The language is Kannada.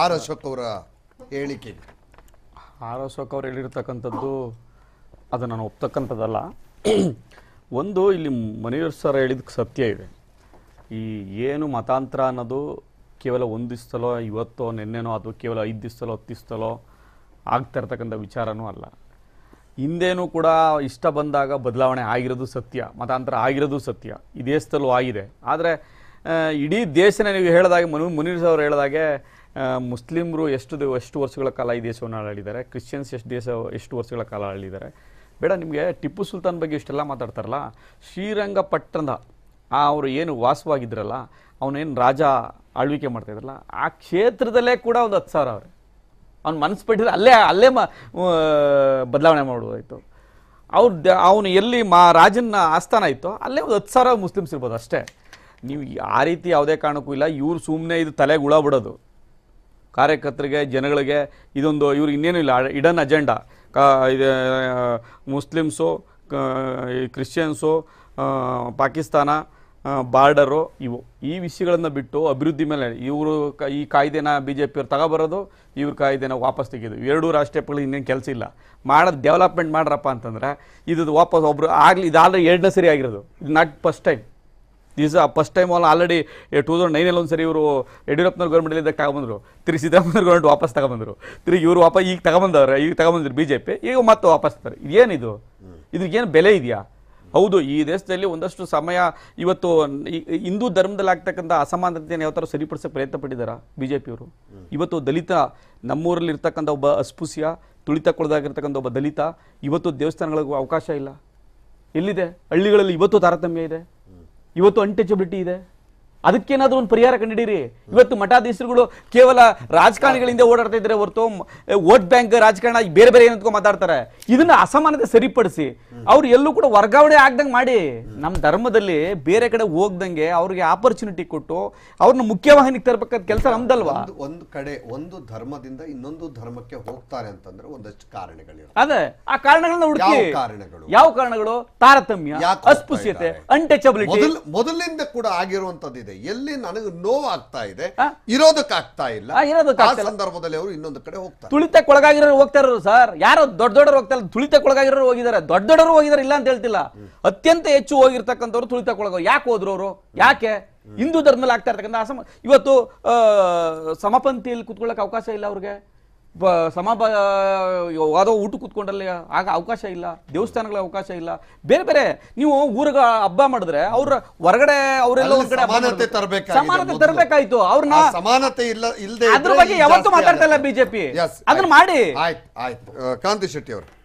ಆರ್ ಅಶೋಕ್ ಅವರ ಹೇಳಿಕೆ ಆರ್ ಅಶೋಕ್ ಅವರು ಹೇಳಿರ್ತಕ್ಕಂಥದ್ದು ಅದು ನಾನು ಒಪ್ತಕ್ಕಂಥದ್ದಲ್ಲ ಒಂದು ಇಲ್ಲಿ ಮನೀರ್ ಸರ್ ಹೇಳಿದಕ್ಕೆ ಸತ್ಯ ಇದೆ ಈ ಏನು ಮತಾಂತರ ಅನ್ನೋದು ಕೇವಲ ಒಂದು ದಿವಸದಲ್ಲೋ ಇವತ್ತೋ ನಿನ್ನೆನೋ ಅಥವಾ ಕೇವಲ ಐದು ದಿವಸದಲ್ಲೋ ಹತ್ತು ಆಗ್ತಾ ಇರ್ತಕ್ಕಂಥ ವಿಚಾರನೂ ಅಲ್ಲ ಹಿಂದೇನೂ ಕೂಡ ಇಷ್ಟ ಬಂದಾಗ ಬದಲಾವಣೆ ಆಗಿರೋದು ಸತ್ಯ ಮತಾಂತರ ಆಗಿರೋದು ಸತ್ಯ ಈ ದೇಶದಲ್ಲೂ ಆಗಿದೆ ಆದರೆ ಇಡೀ ದೇಶನೇ ನೀವು ಹೇಳಿದಾಗ ಮನು ಮುನೀರ್ ಅವರು ಹೇಳಿದಾಗೆ ಮುಸ್ಲಿಮರು ಎಷ್ಟು ಎಷ್ಟು ವರ್ಷಗಳ ಕಾಲ ಈ ದೇಶವನ್ನು ಆಳಿದ್ದಾರೆ ಕ್ರಿಶ್ಚಿಯನ್ಸ್ ಎಷ್ಟು ದೇಶ ಎಷ್ಟು ವರ್ಷಗಳ ಕಾಲ ಆಳಿದ್ದಾರೆ ಬೇಡ ನಿಮಗೆ ಟಿಪ್ಪು ಸುಲ್ತಾನ್ ಬಗ್ಗೆ ಇಷ್ಟೆಲ್ಲ ಮಾತಾಡ್ತಾರಲ್ಲ ಶ್ರೀರಂಗಪಟ್ಟಣದ ಅವರು ಏನು ವಾಸವಾಗಿದ್ರಲ್ಲ ಅವನೇನು ರಾಜ ಆಳ್ವಿಕೆ ಮಾಡ್ತಾಯಿದ್ರಲ್ಲ ಆ ಕ್ಷೇತ್ರದಲ್ಲೇ ಕೂಡ ಒಂದು ಹತ್ತು ಸಾವಿರ ಅವ್ರೆ ಅವ್ನು ಮನಸ್ಸು ಪಟ್ಟಿದ್ರೆ ಅಲ್ಲೇ ಅಲ್ಲೇ ಮ ಬದಲಾವಣೆ ಮಾಡೋದಾಯಿತು ಅವ್ರ ಅವನು ಎಲ್ಲಿ ಮಾ ರಾಜನ ಆಸ್ಥಾನ ಇತ್ತು ಅಲ್ಲೇ ಒಂದು ಹತ್ತು ಸಾವಿರ ಮುಸ್ಲಿಮ್ಸ್ ಇರ್ಬೋದು ಅಷ್ಟೇ ನೀವು ಆ ರೀತಿ ಯಾವುದೇ ಕಾರಣಕ್ಕೂ ಇಲ್ಲ ಇವ್ರು ಸುಮ್ಮನೆ ಇದು ತಲೆಗೆ ಹುಳ ಕಾರ್ಯಕರ್ತರಿಗೆ ಜನಗಳಿಗೆ ಇದೊಂದು ಇವ್ರಿಗೆ ಇನ್ನೇನು ಇಲ್ಲ ಇಡನ್ ಅಜೆಂಡಾ ಕಾ ಇದು ಮುಸ್ಲಿಮ್ಸು ಕ್ರಿಶ್ಚಿಯನ್ಸು ಪಾಕಿಸ್ತಾನ ಬಾರ್ಡರು ಇವು ಈ ವಿಷಯಗಳನ್ನು ಬಿಟ್ಟು ಅಭಿವೃದ್ಧಿ ಮೇಲೆ ಇವರು ಈ ಕಾಯ್ದೆನ ಬಿ ಜೆ ಪಿಯವ್ರು ತಗೋಬರೋದು ಇವ್ರ ಕಾಯ್ದೆನ ವಾಪಸ್ ತೆಗೆಯೋದು ಎರಡೂ ರಾಷ್ಟ್ರಗಳಿಗೆ ಇನ್ನೇನು ಕೆಲಸ ಇಲ್ಲ ಮಾಡೋದು ಡೆವಲಪ್ಮೆಂಟ್ ಮಾಡ್ರಪ್ಪ ಅಂತಂದರೆ ಇದು ವಾಪಸ್ ಒಬ್ಬರು ಆಗಲಿ ಇದಾದರೆ ಎರಡನೇ ಸರಿ ಆಗಿರೋದು ಇದು ನಾಟ್ ಫಸ್ಟ್ ಟೈಮ್ ಆ first time all already two thousand ನೈನಲ್ಲಿ ಒಂದು ಸರಿ ಇವರು ಯಡಿಯೂರಪ್ಪನವ್ರ ಇದ್ದಾಗ ತಗೊಂಬಂದರು ತಿರುಗಿ ಸಿದ್ದರಾಮಯ್ಯ ಗೌರ್ಮೆಂಟ್ ವಾಪಸ್ ತಗೊಂಬಂದರು ತಿರುಗಿ ಇವರು ವಾಪಸ್ ಈಗ ತಗೊಂಬಂದವ್ರೆ ಈಗ ತಗೊಂಬಂದ್ರು ಬಿ ಜೆ ಪಿ ಈಗ ಮತ್ತೆ ವಾಪಸ್ ಇದೇನಿದು ಏನಿದು ಇದಕ್ಕೇನು ಬೆಲೆ ಇದೆಯಾ ಹೌದು ಈ ದೇಶದಲ್ಲಿ ಒಂದಷ್ಟು ಸಮಯ ಇವತ್ತು ಹಿಂದೂ ಆಗ್ತಕ್ಕಂಥ ಅಸಮಾನತೆಯನ್ನು ಯಾವ ಥರ ಸರಿಪಡಿಸೋ ಪ್ರಯತ್ನ ಪಟ್ಟಿದ್ದಾರೆ ಬಿ ಜೆ ಪಿಯವರು ಇವತ್ತು ದಲಿತ ನಮ್ಮೂರಲ್ಲಿ ಇರ್ತಕ್ಕಂಥ ಒಬ್ಬ ಅಸ್ಪೃಶ್ಯ ತುಳಿತಕ್ಕೊಳದಾಗಿರ್ತಕ್ಕಂಥ ಒಬ್ಬ ದಲಿತ ಇವತ್ತು ದೇವಸ್ಥಾನಗಳಿಗೂ ಅವಕಾಶ ಇಲ್ಲ ಎಲ್ಲಿದೆ ಹಳ್ಳಿಗಳಲ್ಲಿ ಇವತ್ತು ತಾರತಮ್ಯ ಇದೆ ಇವತ್ತು ಅನ್ಟಚಬಿಲಿಟಿ ಇದೆ ಅದಕ್ಕೇನಾದ್ರೂ ಒಂದು ಪರಿಹಾರ ಕಂಡಿಡೀರಿ ಇವತ್ತು ಮಠಾಧೀಶರುಗಳು ಕೇವಲ ರಾಜಕಾರಣಿಗಳಿಂದ ಓಡಾಡ್ತಾ ಇದ್ರೆ ಹೊರತು ವೋಟ್ ಬ್ಯಾಂಕ್ ರಾಜಕಾರಣ ಬೇರೆ ಬೇರೆ ಏನಂತ ಮಾತಾಡ್ತಾರೆ ಇದನ್ನ ಅಸಮಾನತೆ ಸರಿಪಡಿಸಿ ಅವ್ರು ಎಲ್ಲೂ ಕೂಡ ವರ್ಗಾವಣೆ ಆಗ್ದಂಗೆ ಮಾಡಿ ನಮ್ಮ ಧರ್ಮದಲ್ಲಿ ಬೇರೆ ಕಡೆ ಹೋಗ್ದಂಗೆ ಅವ್ರಿಗೆ ಆಪರ್ಚುನಿಟಿ ಕೊಟ್ಟು ಅವ್ರನ್ನ ಮುಖ್ಯವಾಹಿನಿಗೆ ತರಬೇಕಾದ ಕೆಲಸ ನಮ್ದಲ್ವಾ ಒಂದು ಕಡೆ ಒಂದು ಧರ್ಮದಿಂದ ಇನ್ನೊಂದು ಧರ್ಮಕ್ಕೆ ಹೋಗ್ತಾರೆ ಅಂತಂದ್ರೆ ಒಂದಷ್ಟು ಕಾರಣಗಳಿವೆ ಅದೇ ಆ ಕಾರಣಗಳನ್ನ ಹುಡುಕಿ ಕಾರಣಗಳು ಯಾವ ಕಾರಣಗಳು ತಾರತಮ್ಯ ಅಸ್ಪೃಶ್ಯತೆ ಅನ್ಟಚಬಿಲಿಟಿ ಮೊದಲಿಂದ ಕೂಡ ಆಗಿರುವಂತದ್ದು ಇದೆ ಎಲ್ಲಿ ನನಗೆ ನೋವಾಗ್ತಾ ಇದೆ ಇರೋದಕ್ಕಾಗ್ತಾ ಇಲ್ಲ ಆ ಸಂದರ್ಭದಲ್ಲಿ ಅವರು ಇನ್ನೊಂದು ಕಡೆ ಹೋಗ್ತಾರೆ ತುಳಿತಕ್ಕೆ ಹೋಗ್ತಾ ಇರೋರು ಸರ್ ಯಾರೋ ದೊಡ್ಡ ದೊಡ್ಡರು ಹೋಗ್ತಾ ಇಲ್ಲ ತುಳಿತಕ್ಕೊಳಗಾಗಿರೋರು ಹೋಗಿದ್ದಾರೆ ದೊಡ್ಡ ದೊಡ್ಡರು ಹೋಗಿದ್ದಾರೆ ಇಲ್ಲ ಅಂತ ಹೇಳ್ತಿಲ್ಲ ಅತ್ಯಂತ ಹೆಚ್ಚು ಹೋಗಿರ್ತಕ್ಕಂಥವ್ರು ತುಳಿತಕ್ಕೊಳಗ ಯಾಕೆ ಹೋದ್ರು ಅವರು ಯಾಕೆ ಹಿಂದೂ ಧರ್ಮದಲ್ಲಿ ಆಗ್ತಾ ಇರ್ತಕ್ಕಂಥ ಅಸಮ ಇವತ್ತು ಸಮಪಂಥಿಯಲ್ಲಿ ಕುತ್ಕೊಳ್ಳೋಕೆ ಅವಕಾಶ ಇಲ್ಲ ಅವ್ರಿಗೆ ಸಮಾಪ ಯಾವುದೋ ಊಟ ಕೂತ್ಕೊಂಡಲ್ಲಿ ಆಗ ಅವಕಾಶ ಇಲ್ಲ ದೇವಸ್ಥಾನಗಳ ಅವಕಾಶ ಇಲ್ಲ ಬೇರೆ ಬೇರೆ ನೀವು ಊರಿಗೆ ಹಬ್ಬ ಮಾಡಿದ್ರೆ ಅವ್ರ ಹೊರಗಡೆ ಅವರೆಲ್ಲ ಸಮಾನತೆ ಸಮಾನತೆ ತರಬೇಕಾಯ್ತು ಅವ್ರನ್ನ ಸಮಾನತೆ ಇಲ್ಲ ಇಲ್ಲದೆ ಅದ್ರ ಬಗ್ಗೆ ಯಾವತ್ತೂ ಮಾತಾಡ್ತಾ ಇಲ್ಲ ಬಿಜೆಪಿ ಅದನ್ನ ಮಾಡಿ ಆಯ್ತು ಆಯ್ತು ಕಾಂತಿ ಶೆಟ್ಟಿ ಅವರು